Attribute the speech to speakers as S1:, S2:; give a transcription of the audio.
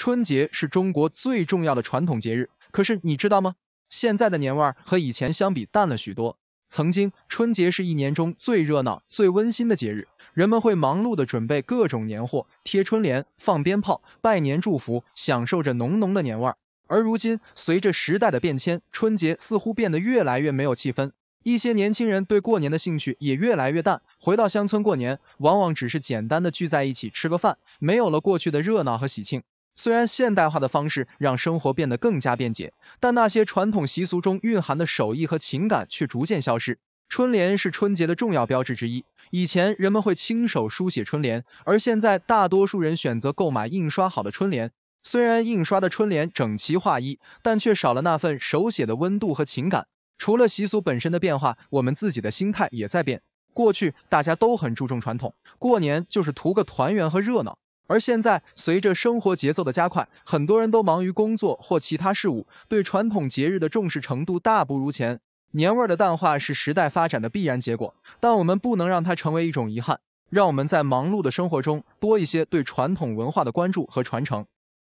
S1: 春节是中国最重要的传统节日，可是你知道吗？现在的年味儿和以前相比淡了许多。曾经，春节是一年中最热闹、最温馨的节日，人们会忙碌的准备各种年货、贴春联、放鞭炮、拜年祝福，享受着浓浓的年味儿。而如今，随着时代的变迁，春节似乎变得越来越没有气氛，一些年轻人对过年的兴趣也越来越淡。回到乡村过年，往往只是简单的聚在一起吃个饭，没有了过去的热闹和喜庆。虽然现代化的方式让生活变得更加便捷，但那些传统习俗中蕴含的手艺和情感却逐渐消失。春联是春节的重要标志之一，以前人们会亲手书写春联，而现在大多数人选择购买印刷好的春联。虽然印刷的春联整齐划一，但却少了那份手写的温度和情感。除了习俗本身的变化，我们自己的心态也在变。过去大家都很注重传统，过年就是图个团圆和热闹。而现在，随着生活节奏的加快，很多人都忙于工作或其他事务，对传统节日的重视程度大不如前。年味儿的淡化是时代发展的必然结果，但我们不能让它成为一种遗憾。让我们在忙碌的生活中多一些对传统文化的关注和传承。